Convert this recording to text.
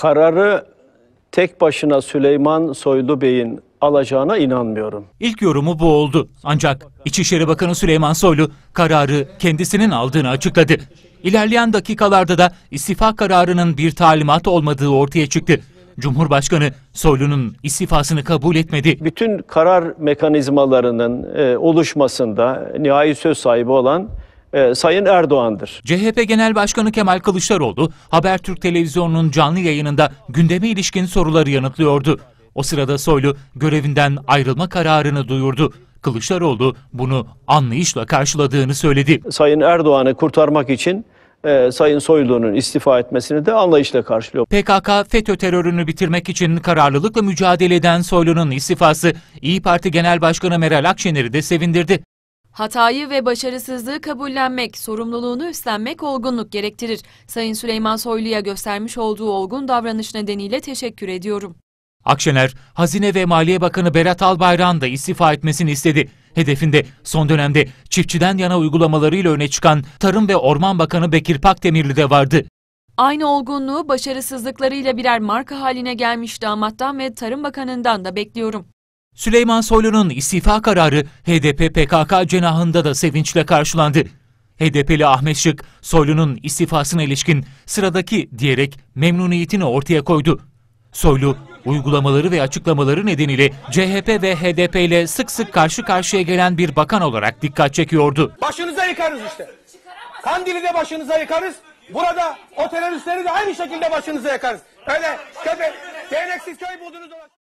kararı tek başına Süleyman Soylu Bey'in alacağına inanmıyorum. İlk yorumu bu oldu. Ancak İçişleri Bakanı Süleyman Soylu kararı kendisinin aldığını açıkladı. İlerleyen dakikalarda da istifa kararının bir talimat olmadığı ortaya çıktı. Cumhurbaşkanı Soylu'nun istifasını kabul etmedi. Bütün karar mekanizmalarının e, oluşmasında nihai söz sahibi olan e, Sayın Erdoğan'dır. CHP Genel Başkanı Kemal Kılıçdaroğlu Habertürk Televizyonu'nun canlı yayınında gündeme ilişkin soruları yanıtlıyordu. O sırada Soylu görevinden ayrılma kararını duyurdu. Kılıçdaroğlu bunu anlayışla karşıladığını söyledi. Sayın Erdoğan'ı kurtarmak için e, Sayın Soylu'nun istifa etmesini de anlayışla karşılıyor. PKK FETÖ terörünü bitirmek için kararlılıkla mücadele eden Soylu'nun istifası İyi Parti Genel Başkanı Meral Akşener'i de sevindirdi. Hatayı ve başarısızlığı kabullenmek, sorumluluğunu üstlenmek olgunluk gerektirir. Sayın Süleyman Soylu'ya göstermiş olduğu olgun davranış nedeniyle teşekkür ediyorum. Akşener, Hazine ve Maliye Bakanı Berat Albayrak'ın da istifa etmesini istedi. Hedefinde son dönemde çiftçiden yana uygulamalarıyla öne çıkan Tarım ve Orman Bakanı Bekir Pakdemirli de vardı. Aynı olgunluğu başarısızlıklarıyla birer marka haline gelmiş damattan ve Tarım Bakanı'ndan da bekliyorum. Süleyman Soylu'nun istifa kararı HDP-PKK cenahında da sevinçle karşılandı. HDP'li Ahmet Şık, Soylu'nun istifasına ilişkin sıradaki diyerek memnuniyetini ortaya koydu. Soylu, uygulamaları ve açıklamaları nedeniyle CHP ve HDP ile sık sık karşı karşıya gelen bir bakan olarak dikkat çekiyordu. Başınıza yıkarız işte. Kandili de başınıza yıkarız. Burada o teröristleri de aynı şekilde başınıza yıkarız. Öyle köpek, değneksiz köy buldunuz.